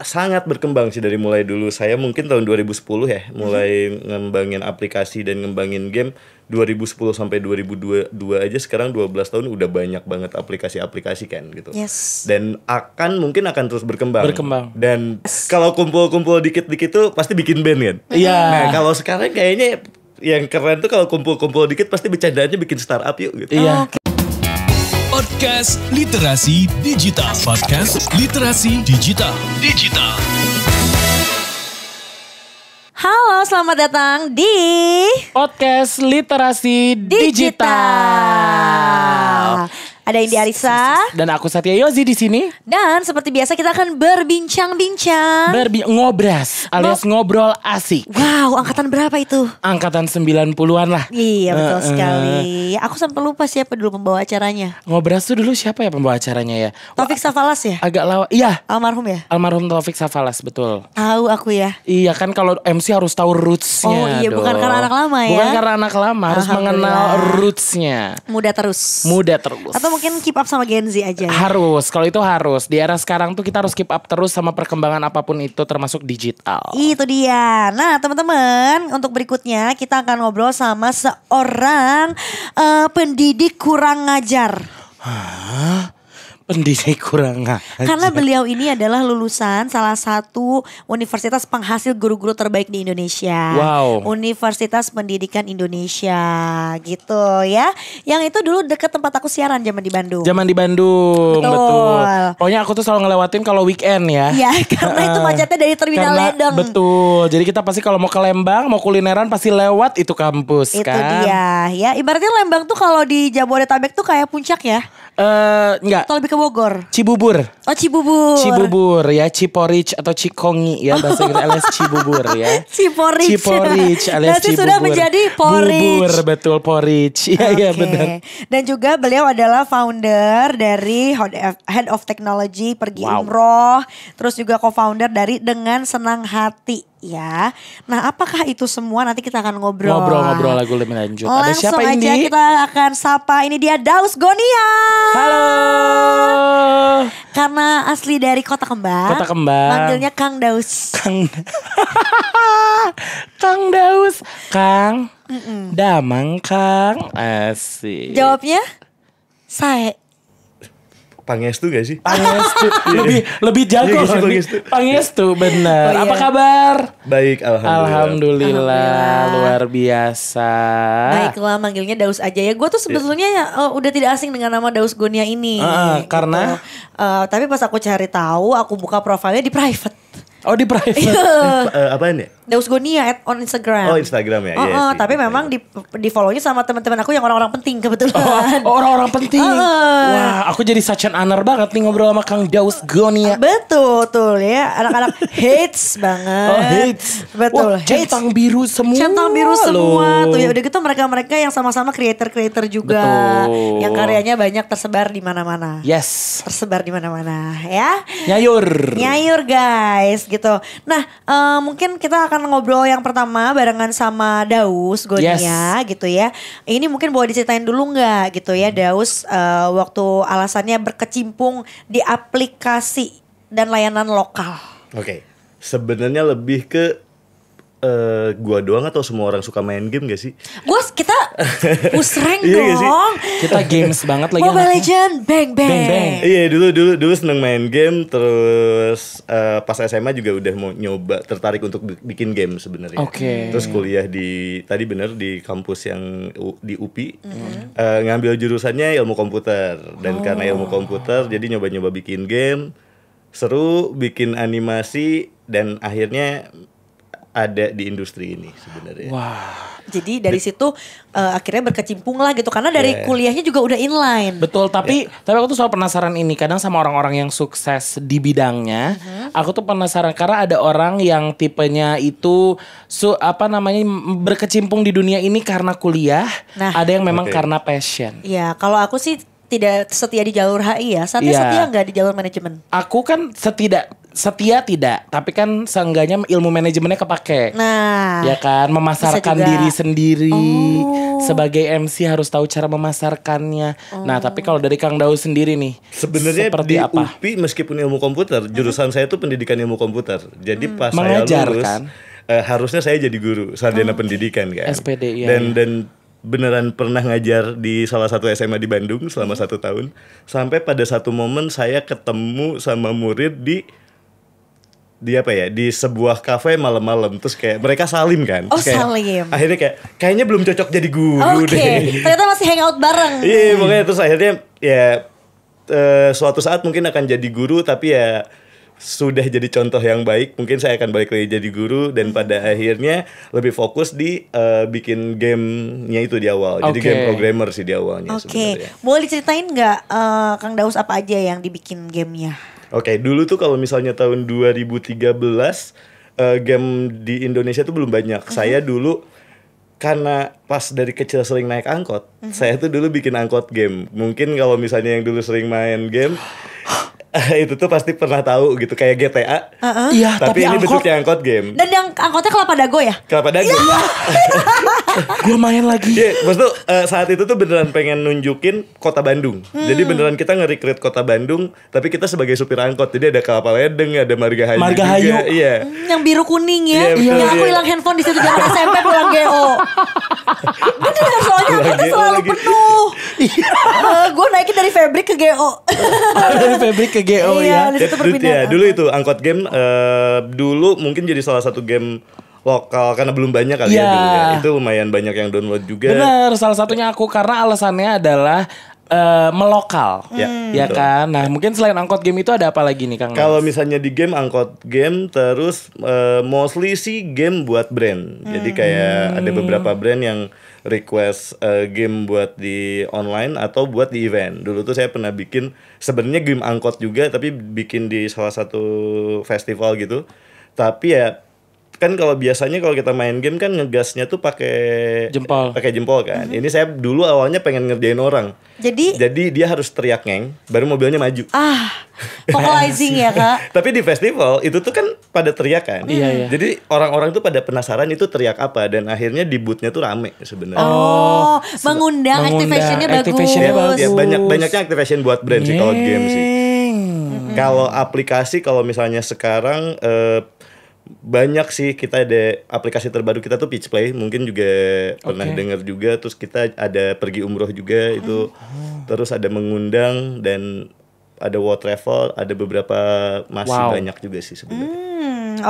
sangat berkembang sih dari mulai dulu saya mungkin tahun 2010 ya mulai hmm. ngembangin aplikasi dan ngembangin game 2010 sampai 2022 aja sekarang 12 tahun udah banyak banget aplikasi-aplikasi kan gitu. Yes. Dan akan mungkin akan terus berkembang. Berkembang. Dan yes. kalau kumpul-kumpul dikit-dikit tuh pasti bikin band kan. Iya. Yeah. Nah, kalau sekarang kayaknya yang keren tuh kalau kumpul-kumpul dikit pasti bercandaannya bikin startup yuk gitu. Iya. Yeah. Oh, Podcast Literasi Digital. Podcast Literasi Digital. Digital. Halo, selamat datang di Podcast Literasi Digital. Digital. Ada Indi Arisa dan aku Satya Yozi di sini. Dan seperti biasa kita akan berbincang-bincang. Berbi ngobras alias ngobrol asik. Wow, angkatan berapa itu? Angkatan 90-an lah. Iya, betul uh, sekali. aku sampai lupa siapa dulu pembawa acaranya. Ngobras tuh dulu siapa ya pembawa acaranya ya? Taufik Safalas ya? Agak lawa. Iya. Almarhum ya? Almarhum Taufik Safalas, betul. Tahu aku ya. Iya kan kalau MC harus tahu rootsnya. Oh iya, dong. bukan karena anak lama ya. Bukan karena anak lama, harus mengenal rootsnya. Muda terus. Muda terus. Atau mungkin keep up sama Gen Z aja. Ya? Harus, kalau itu harus. Di era sekarang tuh kita harus keep up terus sama perkembangan apapun itu termasuk digital. Itu dia. Nah, teman-teman, untuk berikutnya kita akan ngobrol sama seorang uh, pendidik kurang ngajar. Hah? Pendidik kurang aja. Karena beliau ini adalah lulusan salah satu universitas penghasil guru-guru terbaik di Indonesia. Wow. Universitas Pendidikan Indonesia gitu ya. Yang itu dulu deket tempat aku siaran zaman di Bandung. Zaman di Bandung, betul. betul. Pokoknya aku tuh selalu ngelewatin kalau weekend ya. Iya, karena itu macetnya dari terminal karena, Ledeng. Betul. Jadi kita pasti kalau mau ke Lembang, mau kulineran pasti lewat itu kampus itu kan. Itu dia ya. Ibaratnya Lembang tuh kalau di Jabodetabek tuh kayak puncak ya. Eh, enggak. Atau lebih ke Bogor. Cibubur. Oh, Cibubur. Cibubur ya, Ciporich atau Cikongi ya bahasa Inggris alias Cibubur ya. Ciporich. Ciporich alias cibubur Cibubur. sudah menjadi porridge. Bubur, betul porridge. Iya, okay. iya benar. Dan juga beliau adalah founder dari Head of Technology pergi wow. umroh, terus juga co-founder dari Dengan Senang Hati ya. Nah, apakah itu semua nanti kita akan ngobrol. Ngobrol-ngobrol lagu lebih lanjut. Langsung Ada siapa aja ini? kita akan sapa. Ini dia Daus Gonia. Halo. Karena asli dari Kota Kembang. Kota Kembang. Panggilnya Kang Daus. Kang. Kang Daus. Kang. Mm -mm. Damang Kang. Asik. Jawabnya? Saya. Pangestu gak sih? Pangestu iya. lebih lebih jago iya, gitu, sih. Pangestu. Pangestu benar. Oh, iya. Apa kabar? Baik, alhamdulillah. alhamdulillah. Alhamdulillah luar biasa. Baiklah manggilnya Daus aja ya. Gue tuh sebetulnya ya uh, udah tidak asing dengan nama Daus Gonia ini. Uh, gitu. karena uh, tapi pas aku cari tahu, aku buka profilnya di private. Oh di private. uh, apa ini? @deusgonia at on Instagram. Oh Instagram ya. Oh, yes, oh tapi memang di di follownya sama teman-teman aku yang orang-orang penting kebetulan. orang oh, oh, orang-orang penting. Uh. Wah aku jadi such an honor banget nih ngobrol sama Kang Deusgonia. Betul betul ya anak-anak hates banget. Oh hates. Betul. Wah, hates. Centang biru semua. Centang biru semua loh. tuh ya udah gitu mereka-mereka yang sama-sama creator-creator juga Betul. yang karyanya banyak tersebar di mana-mana. Yes. Tersebar di mana-mana ya. Nyayur. Nyayur guys gitu. Nah uh, mungkin kita akan akan ngobrol yang pertama barengan sama Daus Gonia yes. gitu ya. Ini mungkin boleh diceritain dulu nggak gitu ya Daus uh, waktu alasannya berkecimpung di aplikasi dan layanan lokal. Oke. Okay. Sebenarnya lebih ke uh, gua doang atau semua orang suka main game gak sih? Gua kita pusreng iya dong. Iya kita games banget lagi. Mobile Legend, bang bang. bang bang. Iya dulu dulu dulu seneng main game terus uh, pas SMA juga udah mau nyoba tertarik untuk bikin game sebenarnya. Oke. Okay. Terus kuliah di tadi bener di kampus yang di UPI mm -hmm. uh, eh, ngambil jurusannya ilmu komputer dan oh. karena ilmu komputer jadi nyoba-nyoba bikin game seru bikin animasi dan akhirnya ada di industri ini sebenarnya. Wah. Jadi dari situ uh, akhirnya berkecimpung lah gitu karena dari yeah. kuliahnya juga udah inline. Betul, tapi yeah. tapi aku tuh soal penasaran ini kadang sama orang-orang yang sukses di bidangnya, uh-huh. aku tuh penasaran karena ada orang yang tipenya itu su apa namanya berkecimpung di dunia ini karena kuliah, nah. ada yang memang okay. karena passion. Iya, yeah, kalau aku sih tidak setia di jalur HI ya. Saatnya yeah. setia iya. nggak di jalur manajemen? Aku kan setidak setia tidak, tapi kan seenggaknya ilmu manajemennya kepake. Nah, ya kan memasarkan diri sendiri. Oh. Sebagai MC harus tahu cara memasarkannya. Nah, oh. Nah, tapi kalau dari Kang Dau sendiri nih, sebenarnya seperti di apa? UPI meskipun ilmu komputer, jurusan hmm. saya itu pendidikan ilmu komputer. Jadi hmm. pas Mengajar, saya lulus kan? eh, harusnya saya jadi guru sarjana oh. pendidikan kan. SPD ya. Dan ya. dan beneran pernah ngajar di salah satu SMA di Bandung selama hmm. satu tahun sampai pada satu momen saya ketemu sama murid di di apa ya di sebuah kafe malam-malam terus kayak mereka salim kan oh kayak, salim akhirnya kayak kayaknya belum cocok jadi guru okay. deh ternyata masih hangout bareng iya yeah, makanya terus akhirnya ya uh, suatu saat mungkin akan jadi guru tapi ya sudah jadi contoh yang baik mungkin saya akan balik lagi jadi guru dan hmm. pada akhirnya lebih fokus di uh, bikin gamenya itu di awal okay. jadi game programmer sih di awalnya oke okay. boleh diceritain nggak uh, Kang Daus apa aja yang dibikin gamenya Oke, okay, dulu tuh kalau misalnya tahun 2013 uh, eh, game di Indonesia tuh belum banyak. Uh mhm. -huh. Saya dulu karena pas dari kecil sering naik angkot, uh mhm. -huh. saya tuh dulu bikin angkot game. Mungkin kalau misalnya yang dulu sering main game itu tuh pasti pernah tahu gitu kayak GTA. Iya, uh -huh. tapi, tapi ini angkot. bentuknya angkot game. Dan yang angkotnya kelapa dago ya? Kelapa dago. Yeah. gue main lagi yeah, maksud tuh eh, saat itu tuh beneran pengen nunjukin kota Bandung hmm. jadi beneran kita nge recreate kota Bandung tapi kita sebagai supir angkot jadi ada kapal ledeng ada marga hayu marga hayu iya hmm, yang biru kuning ya yeah, yang aku hilang handphone di situ jangan SMP pulang GO gue kan soalnya aku tuh selalu lagi. penuh uh, iya. eh, gue naikin dari Fabric ke GO dari Fabric ke GO iya, ya, ya. Dulu, dulu itu angkot game uh, dulu mungkin jadi salah satu game lokal karena belum banyak kali yeah. ya iya. dulu ya. Itu lumayan banyak yang download juga. Benar, salah satunya aku karena alasannya adalah Uh, melokal, ya, hmm. ya kan. Nah, mungkin selain angkot game itu ada apa lagi nih, Kang? Kalau misalnya di game angkot game, terus uh, mostly sih game buat brand. Hmm. Jadi kayak hmm. ada beberapa brand yang request uh, game buat di online atau buat di event. Dulu tuh saya pernah bikin sebenarnya game angkot juga, tapi bikin di salah satu festival gitu. Tapi ya kan kalau biasanya kalau kita main game kan ngegasnya tuh pakai jempol pakai jempol kan mm -hmm. ini saya dulu awalnya pengen ngerjain orang jadi jadi dia harus teriak neng, baru mobilnya maju ah vocalizing ya kak tapi di festival itu tuh kan pada teriak kan iya, mm. iya. jadi orang-orang tuh pada penasaran itu teriak apa dan akhirnya di bootnya tuh rame sebenarnya oh, oh mengundang, activationnya activation bagus ya, ya, banyak banyaknya activation buat brand yeah. sih kalau game sih kalau aplikasi kalau misalnya sekarang eh, banyak sih kita ada aplikasi terbaru kita tuh Pitch Play mungkin juga okay. pernah dengar juga terus kita ada pergi umroh juga hmm. itu terus ada mengundang dan ada world travel ada beberapa masih wow. banyak juga sih sebenarnya. Hmm.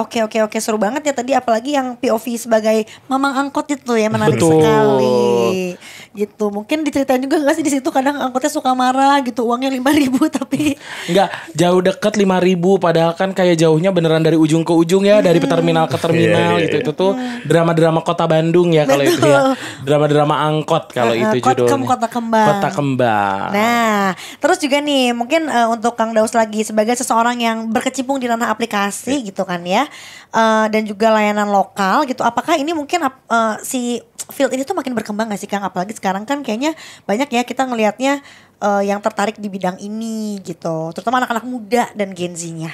Oke oke oke seru banget ya tadi apalagi yang POV sebagai mamang angkot itu ya menarik Betul. sekali gitu mungkin diceritain juga nggak sih di situ kadang angkotnya suka marah gitu uangnya lima ribu tapi nggak jauh deket lima ribu padahal kan kayak jauhnya beneran dari ujung ke ujung ya hmm. dari terminal ke iya, terminal yeah, gitu iya. itu tuh hmm. drama-drama kota Bandung ya kalau itu ya drama-drama angkot kalau uh, itu judulnya kota kembang kota kembang nah terus juga nih mungkin uh, untuk Kang Daus lagi sebagai seseorang yang berkecimpung di ranah aplikasi yeah. gitu kan ya uh, dan juga layanan lokal gitu apakah ini mungkin uh, si field ini tuh makin berkembang gak sih Kang? Apalagi sekarang kan kayaknya banyak ya kita ngelihatnya uh, yang tertarik di bidang ini gitu, terutama anak-anak muda dan Gen Z-nya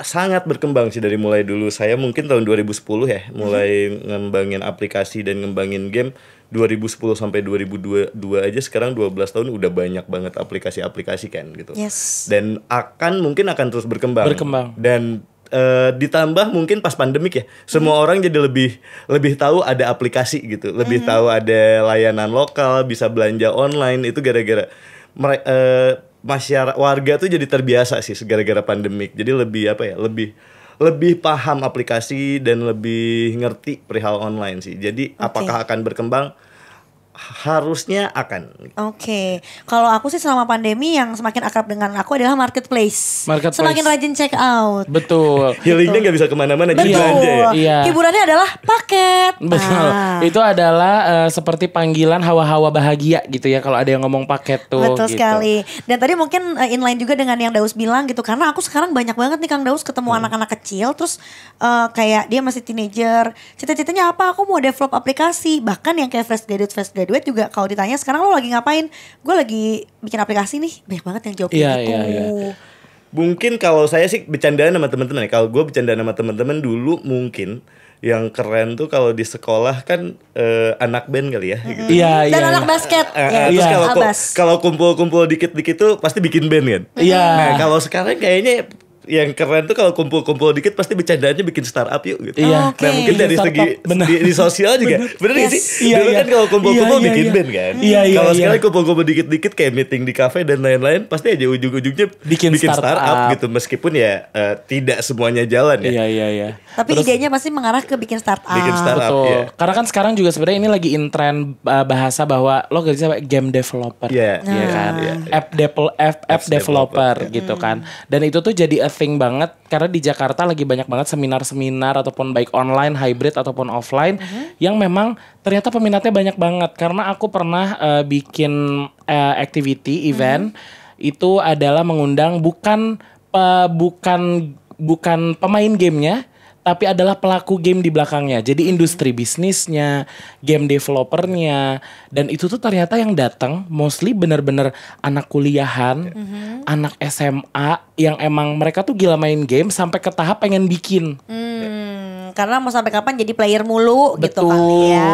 sangat berkembang sih dari mulai dulu saya mungkin tahun 2010 ya mhm. mulai hmm. ngembangin aplikasi dan ngembangin game 2010 sampai 2022 aja sekarang 12 tahun udah banyak banget aplikasi-aplikasi kan gitu. Yes. Dan akan mungkin akan terus berkembang. Berkembang. Dan Eh, ditambah mungkin pas pandemik ya semua mhm. orang jadi lebih lebih tahu ada aplikasi gitu lebih mm tahu ada layanan lokal bisa belanja online itu gara-gara uh, eh, masyarakat warga tuh jadi terbiasa sih gara-gara pandemik jadi lebih apa ya lebih lebih paham aplikasi dan lebih ngerti perihal online sih jadi okay. apakah akan berkembang harusnya akan. Oke, okay. kalau aku sih selama pandemi yang semakin akrab dengan aku adalah marketplace. Marketplace. Semakin rajin check out. Betul. Gitu. Healingnya nggak bisa kemana-mana jadi belanja. Ya? Iya. Hiburannya adalah paket. Betul. Ah. Itu adalah uh, seperti panggilan hawa-hawa bahagia gitu ya kalau ada yang ngomong paket tuh. Betul gitu. sekali. Dan tadi mungkin uh, inline juga dengan yang Daus bilang gitu karena aku sekarang banyak banget nih Kang Daus ketemu hmm. anak-anak hmm. kecil terus uh, kayak dia masih teenager. Cita-citanya apa? Aku mau develop aplikasi bahkan yang kayak fresh graduate fresh graduate graduate juga kalau ditanya sekarang lo lagi ngapain? Gue lagi bikin aplikasi nih. Banyak banget yang jawab yeah, iya, gitu. Yeah, yeah. Mungkin kalau saya sih bercanda sama teman-teman ya. Kalau gue bercanda sama teman-teman dulu mungkin yang keren tuh kalau di sekolah kan uh, anak band kali ya. Iya, mm -hmm. iya. Dan iya, anak iya. basket. Uh, eh, uh, eh, yeah. Terus kalau kumpul-kumpul dikit-dikit tuh pasti bikin band kan. Iya. Yeah. Nah, kalau sekarang kayaknya yang keren tuh kalau kumpul-kumpul dikit pasti bercandanya bikin startup yuk gitu. Iya. Oh, okay. Nah mungkin dari segi Di, di sosial juga. Bener, bener yes. sih? Iya, Dulu iya. kan kalau kumpul-kumpul iya, iya, bikin iya. band kan. Iya, iya, kalau iya. sekarang kumpul-kumpul dikit-dikit kayak meeting di kafe dan lain-lain pasti aja ujung-ujungnya bikin, bikin startup. start gitu meskipun ya uh, tidak semuanya jalan ya. Iya iya iya. Tapi Terus, idenya pasti mengarah ke bikin startup. Bikin startup. Betul. Iya. Karena kan sekarang juga sebenarnya ini lagi in trend uh, bahasa bahwa lo gak bisa game developer. Iya. Yeah. Iya yeah, kan. Yeah, yeah. App, devel, app, app developer, developer gitu mm. kan. Dan itu tuh jadi saving banget karena di Jakarta lagi banyak banget seminar-seminar ataupun baik online, hybrid ataupun offline uh mhm. -huh. yang memang ternyata peminatnya banyak banget karena aku pernah uh, bikin uh, activity event uh mhm. -huh. itu adalah mengundang bukan uh, bukan bukan pemain gamenya tapi adalah pelaku game di belakangnya. Jadi mhm. industri bisnisnya, game developernya, dan itu tuh ternyata yang datang mostly benar-benar anak kuliahan, mm -hmm anak SMA yang emang mereka tuh gila main game sampai ke tahap pengen bikin. Hmm, karena mau sampai kapan jadi player mulu Betul. gitu kali ya.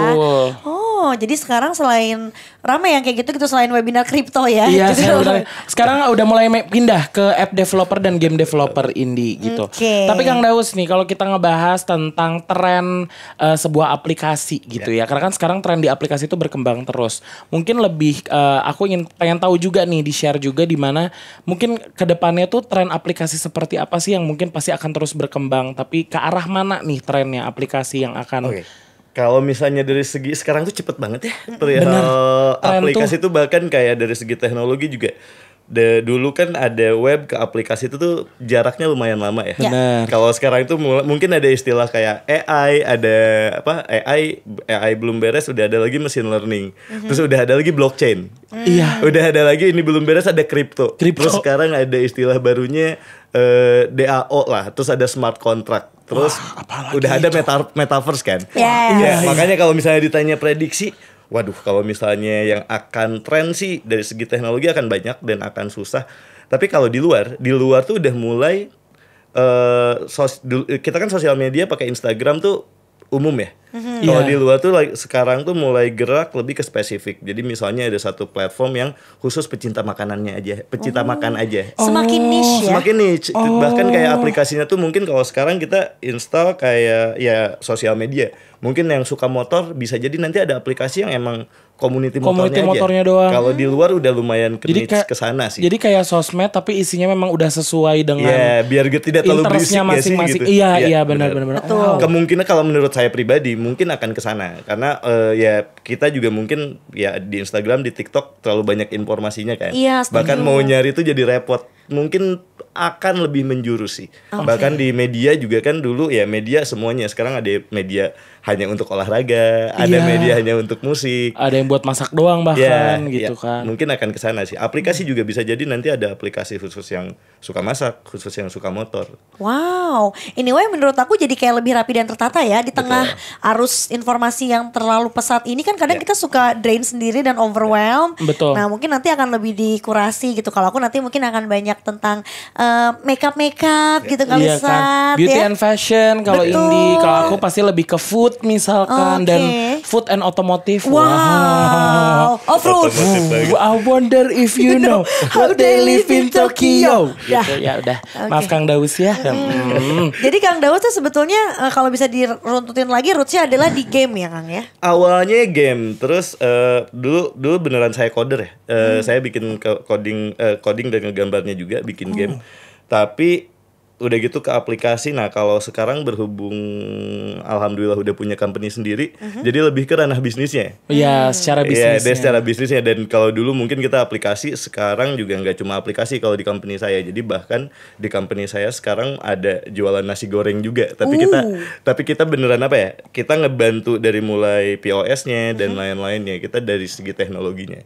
Oh, Oh, jadi sekarang selain ramai yang kayak gitu gitu selain webinar kripto ya. Iya, gitu. udah, sekarang udah mulai pindah ke app developer dan game developer indie gitu. Okay. Tapi Kang Daus nih kalau kita ngebahas tentang tren uh, sebuah aplikasi gitu yeah. ya. Karena kan sekarang tren di aplikasi itu berkembang terus. Mungkin lebih uh, aku ingin pengen tahu juga nih di share juga di mana mungkin ke depannya tuh tren aplikasi seperti apa sih yang mungkin pasti akan terus berkembang tapi ke arah mana nih trennya aplikasi yang akan okay kalau misalnya dari segi sekarang tuh cepet banget ya perihal aplikasi tuh bahkan kayak dari segi teknologi juga de, dulu kan ada web ke aplikasi itu tuh jaraknya lumayan lama ya. ya. Benar. Kalau sekarang itu mungkin ada istilah kayak AI, ada apa AI AI belum beres udah ada lagi machine learning. Mm-hmm. Terus udah ada lagi blockchain. Hmm. Iya. Mm. Udah ada lagi ini belum beres ada crypto, Terus sekarang ada istilah barunya uh, eh, DAO lah, terus ada smart contract. Terus Wah, udah ada meta metaverse kan. Yes. Yeah. Yeah, yeah. Makanya kalau misalnya ditanya prediksi waduh kalau misalnya yang akan tren sih dari segi teknologi akan banyak dan akan susah. Tapi kalau di luar, di luar tuh udah mulai uh, sos, kita kan sosial media pakai Instagram tuh umum ya Mm-hmm. Kalau iya. di luar tuh like, sekarang tuh mulai gerak lebih ke spesifik. Jadi misalnya ada satu platform yang khusus pecinta makanannya aja, pecinta oh. makan aja. Semakin oh. niche ya. Semakin niche. Oh. Bahkan kayak aplikasinya tuh mungkin kalau sekarang kita install kayak ya sosial media. Mungkin yang suka motor bisa jadi nanti ada aplikasi yang emang community, community motornya, motornya aja. doang. Kalau di luar udah lumayan ke niche ke sana sih. Jadi kayak sosmed tapi isinya memang udah sesuai dengan yeah, biar tidak terlalu berisik masing-masing. Ya sih, gitu. Iya, iya, iya benar benar. Wow. Kemungkinan kalau menurut saya pribadi mungkin akan ke sana karena uh, ya kita juga mungkin ya di Instagram di TikTok terlalu banyak informasinya kan. Iya, Bahkan mau nyari itu jadi repot mungkin akan lebih menjurus sih. Okay. Bahkan di media juga kan dulu ya media semuanya. Sekarang ada media hanya untuk olahraga, ada iya. media hanya untuk musik. Ada yang buat masak doang bahkan yeah, ya. gitu yeah. kan. Mungkin akan ke sana sih. Aplikasi juga bisa jadi nanti ada aplikasi khusus yang suka masak, khusus yang suka motor. Wow. Anyway menurut aku jadi kayak lebih rapi dan tertata ya di tengah Betul. arus informasi yang terlalu pesat ini kan kadang yeah. kita suka drain sendiri dan overwhelm. Betul. Nah, mungkin nanti akan lebih dikurasi gitu. Kalau aku nanti mungkin akan banyak tentang uh, eh, makeup makeup iya. gitu kali iya, kan? beauty ya? and fashion kalau indie kalau aku pasti lebih ke food misalkan okay. dan food and automotive wow, wow. oh fruit uh, I wonder if you know how they live in Tokyo ya gitu, ya udah okay. maaf Kang Daus ya hmm. jadi Kang Daus tuh sebetulnya eh, kalau bisa diruntutin lagi rootsnya adalah di game ya Kang ya awalnya game terus uh, dulu dulu beneran saya coder ya uh, hmm. saya bikin coding uh, coding dan gambarnya juga bikin hmm. game tapi udah gitu ke aplikasi nah kalau sekarang berhubung alhamdulillah udah punya company sendiri uh hmm. -huh. jadi lebih ke ranah bisnisnya oh, iya secara iya, bisnis ya secara bisnisnya dan kalau dulu mungkin kita aplikasi sekarang juga nggak cuma aplikasi kalau di company saya jadi bahkan di company saya sekarang ada jualan nasi goreng juga tapi uh. kita tapi kita beneran apa ya kita ngebantu dari mulai POS-nya dan uh hmm. -huh. lain-lainnya kita dari segi teknologinya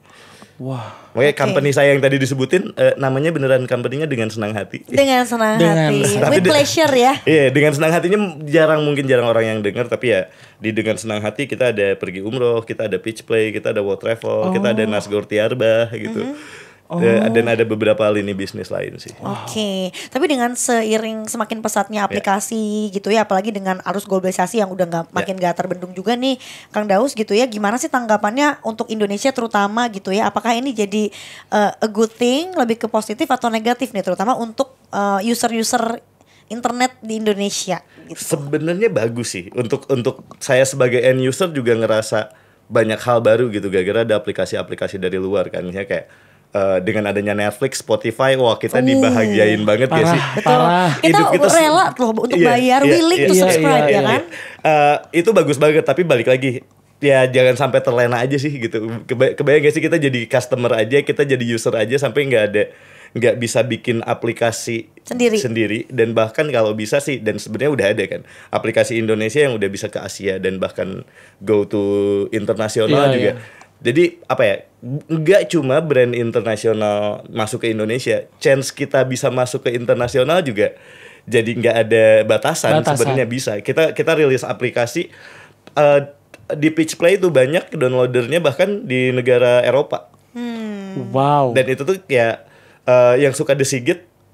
Wah. Wow. Oke, okay, company saya yang tadi disebutin uh, namanya beneran company-nya dengan senang hati. Dengan senang dengan hati. With pleasure ya. Iya, dengan senang hatinya jarang mungkin jarang orang yang dengar tapi ya di dengan senang hati kita ada pergi umroh, kita ada pitch play, kita ada world travel, oh. kita ada oh. Nasgor Tiarba gitu. Mm -hmm Oh. Dan ada beberapa lini bisnis lain sih. Oke, okay. Wow. tapi dengan seiring semakin pesatnya ya. aplikasi yeah. gitu ya, apalagi dengan arus globalisasi yang udah nggak ya. makin yeah. gak terbendung juga nih, Kang Daus gitu ya. Gimana sih tanggapannya untuk Indonesia terutama gitu ya? Apakah ini jadi uh, a good thing, lebih ke positif atau negatif nih, terutama untuk eh, user-user uh, internet di Indonesia? Gitu. Sebenarnya bagus sih untuk untuk saya sebagai end user juga ngerasa banyak hal baru gitu gara-gara ada aplikasi-aplikasi dari luar kan, misalnya kayak Eh, dengan adanya Netflix, Spotify, wah kita uh, dibahagiain banget ya parah, ya sih. Parah. Kita, kita rela loh untuk yeah, bayar, yeah, willing yeah, to subscribe yeah, yeah, ya iya. kan. Uh, itu bagus banget, tapi balik lagi ya jangan sampai terlena aja sih gitu. kebayang gak sih kita jadi customer aja, kita jadi user aja sampai nggak ada nggak bisa bikin aplikasi sendiri. sendiri dan bahkan kalau bisa sih dan sebenarnya udah ada kan aplikasi Indonesia yang udah bisa ke Asia dan bahkan go to internasional yeah, juga yeah. Jadi apa ya? Enggak cuma brand internasional masuk ke Indonesia, chance kita bisa masuk ke internasional juga jadi nggak ada batasan, batasan. sebenarnya bisa. Kita kita rilis aplikasi uh, di Pitch Play itu banyak downloadernya bahkan di negara Eropa. Hmm. Wow. Dan itu tuh ya uh, yang suka The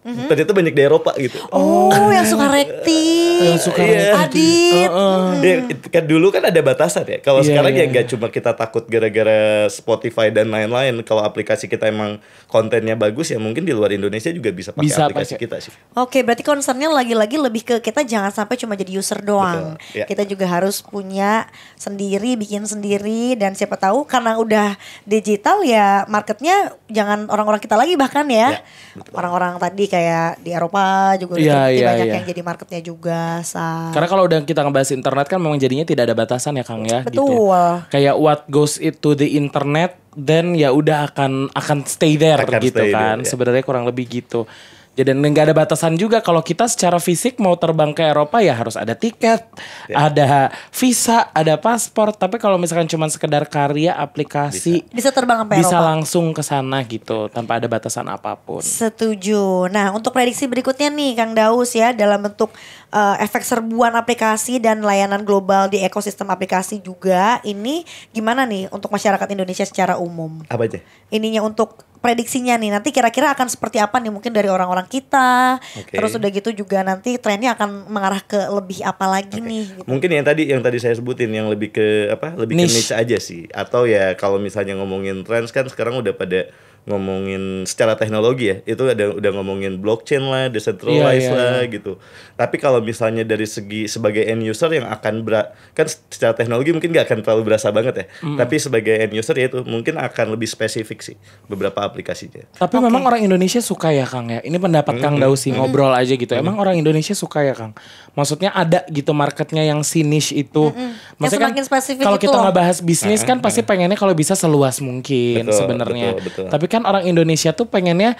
Mm-hmm. Ternyata banyak di Eropa gitu. Oh, oh yang suka rekti. yang suka yeah. Iya. Adit. Uh-uh. kan dulu kan ada batasan ya. Kalau yeah, sekarang yeah. ya nggak iya. cuma kita takut gara-gara Spotify dan lain-lain. Kalau aplikasi kita emang kontennya bagus ya mungkin di luar Indonesia juga bisa pakai bisa aplikasi pakai. kita sih. Oke, okay, berarti concernnya lagi-lagi lebih ke kita jangan sampai cuma jadi user doang. yeah. Kita juga harus punya sendiri, bikin sendiri dan siapa tahu karena udah digital ya marketnya jangan orang-orang kita lagi bahkan ya. Iya, orang-orang tadi kayak di Eropa juga udah yeah, yeah, banyak yeah. yang jadi marketnya juga. Sa. Karena kalau udah kita ngebahas internet kan memang jadinya tidak ada batasan ya Kang ya. Gitu ya. Betul. Gitu. Kayak what goes into the internet, then ya udah akan akan stay there akan gitu stay kan. There, ya. Sebenarnya kurang lebih gitu. Jadi dan nggak ada batasan juga kalau kita secara fisik mau terbang ke Eropa ya harus ada tiket, ya. ada visa, ada paspor. Tapi kalau misalkan cuma sekedar karya aplikasi bisa, bisa terbang ke Eropa. Bisa langsung ke sana gitu tanpa ada batasan apapun. Setuju. Nah, untuk prediksi berikutnya nih Kang Daus ya dalam bentuk uh, efek serbuan aplikasi dan layanan global di ekosistem aplikasi juga ini gimana nih untuk masyarakat Indonesia secara umum? Apa aja? Ininya untuk prediksinya nih nanti kira-kira akan seperti apa nih mungkin dari orang-orang kita okay. terus udah gitu juga nanti trennya akan mengarah ke lebih apa lagi okay. nih gitu. mungkin yang tadi yang tadi saya sebutin yang lebih ke apa lebih niche. ke niche aja sih atau ya kalau misalnya ngomongin trends kan sekarang udah pada ngomongin secara teknologi ya itu ada udah ngomongin blockchain lah decentralized yeah, yeah, lah yeah. gitu tapi kalau misalnya dari segi sebagai end user yang akan ber kan secara teknologi mungkin nggak akan terlalu berasa banget ya mm. tapi sebagai end user ya itu mungkin akan lebih spesifik sih beberapa aplikasinya tapi okay. memang orang Indonesia suka ya Kang ya ini pendapat mm -hmm. Kang Dausi mm -hmm. ngobrol aja gitu mm -hmm. emang orang Indonesia suka ya Kang maksudnya ada gitu marketnya yang sinis itu. Mm-hmm. Maksudnya yang kan kalau kita nggak bahas bisnis nah, kan pasti pengennya kalau bisa seluas mungkin sebenarnya. Tapi kan orang Indonesia tuh pengennya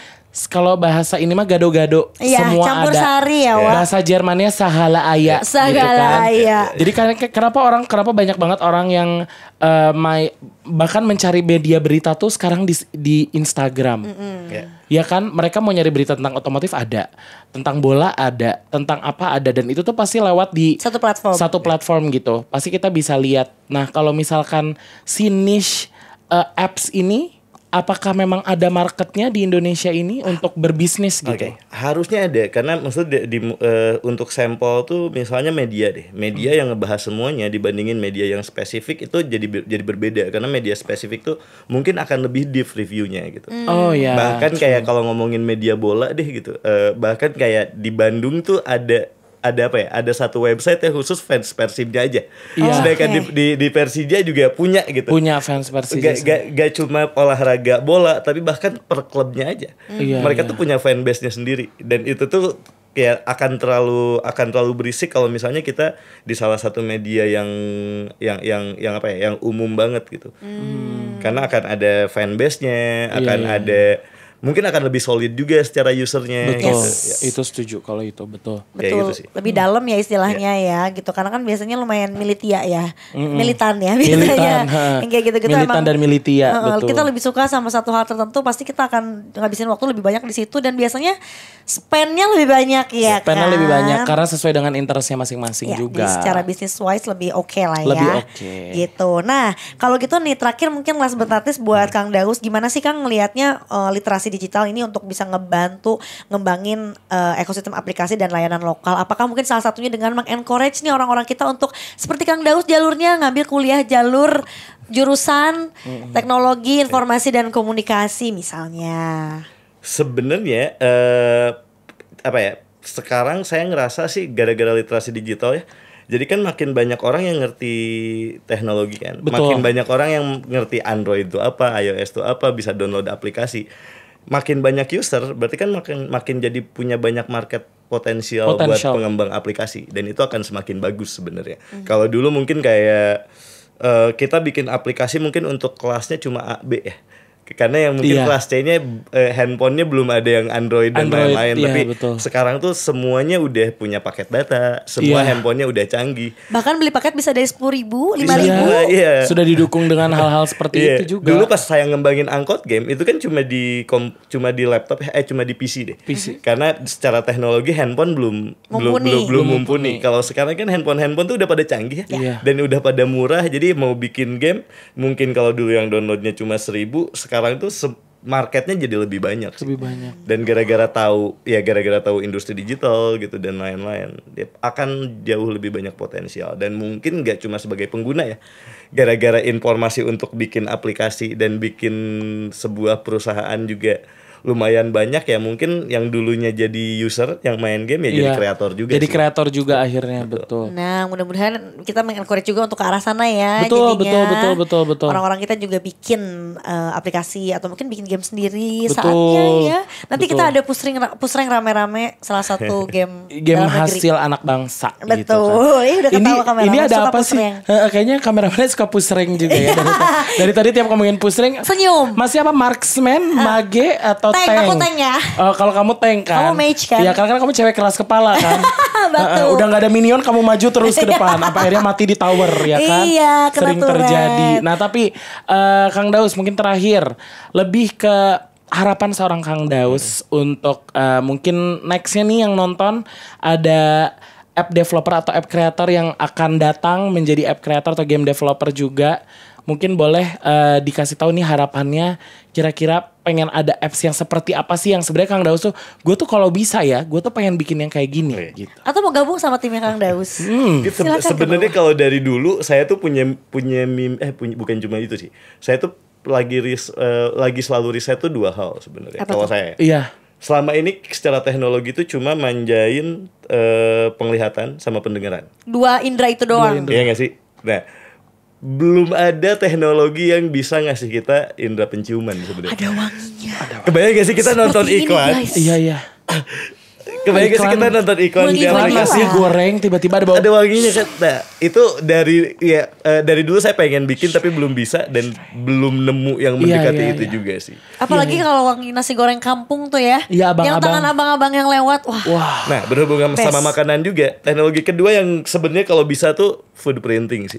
kalau bahasa ini mah gado-gado ya, semua campur ada. sari ya, iya. Wak. Bahasa Jermannya sahala aya sahala gitu kan. Aya. Jadi kenapa orang kenapa banyak banget orang yang uh, eh, my, bahkan mencari media berita tuh sekarang di di Instagram. Mm -hmm. yeah. Ya iya kan mereka mau nyari berita tentang otomotif ada, tentang bola ada, tentang apa ada dan itu tuh pasti lewat di satu platform. Satu platform yeah. gitu. Pasti kita bisa lihat. Nah, kalau misalkan si niche uh, apps ini apakah memang ada marketnya di Indonesia ini untuk berbisnis gitu? Harusnya ada karena maksudnya di, di, uh, untuk sampel tuh misalnya media deh, media hmm. yang ngebahas semuanya dibandingin media yang spesifik itu jadi jadi berbeda karena media spesifik tuh mungkin akan lebih deep reviewnya gitu. Hmm. Oh ya. Bahkan kayak kalau ngomongin media bola deh gitu, uh, bahkan kayak di Bandung tuh ada ada apa ya? Ada satu website yang khusus fans Persibnya aja. Yeah. Sedangkan okay. di, di di Persija juga punya gitu. Punya fans Persija. Gak, gak, gak cuma olahraga bola, tapi bahkan per klubnya aja. Hmm. Yeah, Mereka yeah. tuh punya fan base nya sendiri dan itu tuh ya akan terlalu akan terlalu berisik kalau misalnya kita di salah satu media yang yang yang yang apa ya yang umum banget gitu hmm. karena akan ada fanbase nya iya, akan yeah. ada mungkin akan lebih solid juga secara usernya. Betul, gitu. yes. Ya, itu setuju kalau itu betul. Betul, ya, gitu sih. lebih dalam ya istilahnya yeah. ya gitu. Karena kan biasanya lumayan militia ya, mm-hmm. militan ya biasanya. Militan, kayak gitu-gitu militan emang, dan militia. Uh, betul. Kita lebih suka sama satu hal tertentu, pasti kita akan ngabisin waktu lebih banyak di situ dan biasanya spendnya lebih banyak ya. Spendnya kan? lebih banyak karena sesuai dengan interestnya masing-masing ya, juga. Secara bisnis wise lebih oke okay lah ya. Lebih oke. Okay. Gitu. Nah kalau gitu nih terakhir mungkin last but not least buat hmm. Kang Daus, gimana sih Kang ngelihatnya uh, literasi digital ini untuk bisa ngebantu ngembangin uh, ekosistem aplikasi dan layanan lokal. Apakah mungkin salah satunya dengan mengencourage nih orang-orang kita untuk seperti Kang Daus jalurnya ngambil kuliah jalur jurusan mm-hmm. teknologi iya. informasi dan komunikasi misalnya. Sebenarnya uh, apa ya? Sekarang saya ngerasa sih gara-gara literasi digital ya. Jadi kan makin banyak orang yang ngerti teknologi kan. Betul. Makin banyak orang yang ngerti Android itu apa, iOS itu apa, bisa download aplikasi makin banyak user berarti kan makin makin jadi punya banyak market potensial, buat pengembang aplikasi dan itu akan semakin bagus sebenarnya. Mm. Kalau dulu mungkin kayak uh, kita bikin aplikasi mungkin untuk kelasnya cuma A B ya karena yang mungkin yeah. kelas C-nya eh, handphonenya belum ada yang Android dan lain-lain yeah, tapi betul. sekarang tuh semuanya udah punya paket data semua yeah. handphonenya udah canggih bahkan beli paket bisa dari sepuluh ribu lima ribu yeah. Yeah. sudah didukung dengan hal-hal seperti yeah. itu juga dulu pas saya ngembangin angkot game itu kan cuma di kom, cuma di laptop eh cuma di PC deh PC. Mhm. karena secara teknologi handphone belum mumpuni. belum belum mumpuni kalau sekarang kan handphone handphone tuh udah pada canggih ya iya. dan udah pada murah jadi mau bikin game mungkin kalau dulu yang downloadnya cuma seribu sekarang sekarang tuh marketnya jadi lebih banyak lebih banyak dan gara-gara tahu ya gara-gara tahu industri digital gitu dan lain-lain dia akan jauh lebih banyak potensial dan mungkin nggak cuma sebagai pengguna ya gara-gara informasi untuk bikin aplikasi dan bikin sebuah perusahaan juga lumayan banyak ya mungkin yang dulunya jadi user yang main game ya yeah. jadi iya. kreator juga. Jadi kreator juga akhirnya betul. Nah mudah-mudahan kita mengencourage juga untuk ke arah sana ya. Betul Jadinya, betul betul betul betul. Orang-orang kita juga bikin uh, aplikasi atau mungkin bikin game sendiri betul. saatnya ya. Nanti betul. kita ada pusring pusring rame-rame salah satu game game hasil negeri. anak bangsa. Betul. Gitu kan. Ini udah ketawa Ini ada apa sih? Uh, kayaknya kameramen suka pusring juga ya. dari, dari tadi tiap ngomongin pusring senyum. Masih apa marksman, mage atau tank, tank. Aku tank ya. Uh, kalau kamu tank kan. Kamu mage kan. Iya, karena, karena kamu cewek keras kepala kan. Batu. Uh, udah gak ada minion kamu maju terus ke iya. depan. Apa akhirnya mati di tower ya kan? Iya, sering turret. terjadi. Nah, tapi uh, Kang Daus mungkin terakhir lebih ke harapan seorang Kang Daus hmm. untuk uh, mungkin nextnya nih yang nonton ada app developer atau app creator yang akan datang menjadi app creator atau game developer juga mungkin boleh uh, dikasih tahu nih harapannya kira-kira pengen ada apps yang seperti apa sih yang sebenarnya Kang Daus tuh gue tuh kalau bisa ya gue tuh pengen bikin yang kayak gini okay. gitu atau mau gabung sama timnya Kang Daus hmm. Se sebenarnya kalau dari dulu saya tuh punya punya mim eh punya, bukan cuma itu sih saya tuh lagi ris uh, lagi selalu riset tuh dua hal sebenarnya kalau saya iya selama ini secara teknologi itu cuma manjain uh, penglihatan sama pendengaran dua indera itu doang iya gak sih nah belum ada teknologi yang bisa ngasih kita indera penciuman sebenarnya. Ada wanginya. Kebayang gak sih kita Seperti nonton iklan? iya iya. Kebayang gak sih kita nonton iklan di aplikasi goreng tiba-tiba ada bau. Ada wanginya kan? Nah, itu dari ya uh, dari dulu saya pengen bikin tapi belum bisa dan belum nemu yang iya, mendekati iya, iya, itu iya. juga sih. Apalagi iya, iya, kalau wangi nasi goreng kampung tuh ya. Iya, abang, yang tangan abang-abang yang lewat. Wah. Wah. Nah, berhubungan Best. sama makanan juga. Teknologi kedua yang sebenarnya kalau bisa tuh food printing sih.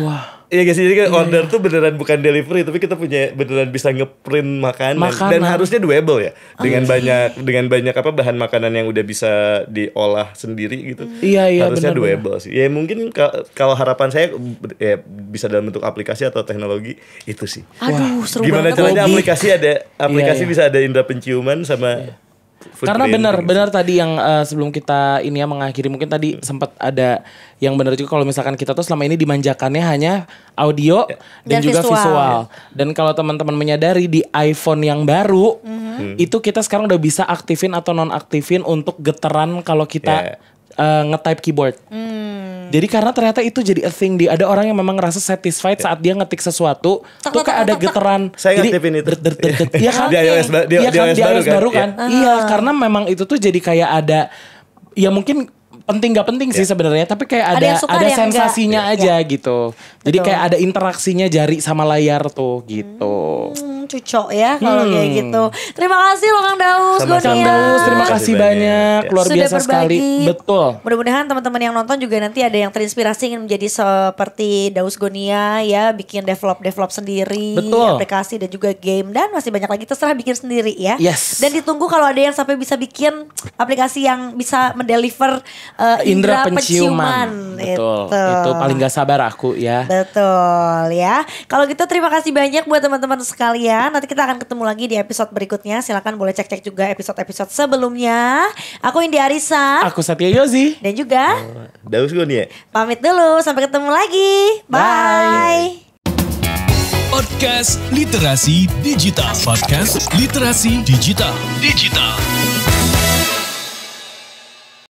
Wah. Iya guys, jadi kan order iya. tuh beneran bukan delivery, tapi kita punya beneran bisa ngeprint makanan, makanan. dan harusnya doable ya. Oh, dengan okay. Iya. banyak dengan banyak apa bahan makanan yang udah bisa diolah sendiri gitu. Hmm. Iya iya Harusnya bener, doable sih. Ya mungkin kalau harapan saya ya bisa dalam bentuk aplikasi atau teknologi itu sih. Aduh, seru Gimana caranya aplikasi ada iya, aplikasi iya, iya. bisa ada indera penciuman sama Footprint. Karena benar-benar tadi yang uh, sebelum kita ini ya mengakhiri mungkin tadi hmm. sempat ada yang benar juga kalau misalkan kita tuh selama ini dimanjakannya hanya audio yeah. dan, dan juga visual. visual. Dan kalau teman-teman menyadari di iPhone yang baru mm -hmm. itu kita sekarang udah bisa aktifin atau nonaktifin untuk getaran kalau kita yeah uh, ngetype keyboard. Hmm. Jadi karena ternyata itu jadi a thing di ada orang yang memang ngerasa satisfied ya. saat dia ngetik sesuatu tuh kayak ada geteran. Saya ngetikpin itu. Iya kan? Di iOS di iya kan? iOS kan? baru kan. Iya. iya, karena memang itu tuh jadi kayak ada ya mungkin penting gak penting sih yeah. sebenarnya tapi kayak ada ada, ada sensasinya enggak. Iya. aja yeah. gitu jadi Betul. kayak ada interaksinya jari sama layar tuh gitu hmm cucok ya kalau hmm. kayak gitu. Terima kasih loh Kang Daus. Sama ya. Kang Daus, terima kasih banyak. banyak. Luar Sudah biasa berbagi. sekali. Betul. Mudah-mudahan teman-teman yang nonton juga nanti ada yang terinspirasi ingin menjadi seperti Daus Gonia ya, bikin develop-develop sendiri, Betul. aplikasi dan juga game dan masih banyak lagi terserah bikin sendiri ya. Yes. Dan ditunggu kalau ada yang sampai bisa bikin aplikasi yang bisa mendeliver uh, eh, indra penciuman. penciuman. Betul. Itu. Itu paling gak sabar aku ya. Betul ya. Kalau gitu terima kasih banyak buat teman-teman sekalian ya. Nanti kita akan ketemu lagi di episode berikutnya. Silahkan boleh cek-cek juga episode-episode sebelumnya. Aku Indi Arisa. Aku Satya Yozi. Dan juga. Uh, Daus ya? Pamit dulu. Sampai ketemu lagi. Bye. Bye. Podcast Literasi Digital. Podcast Literasi Digital. Digital.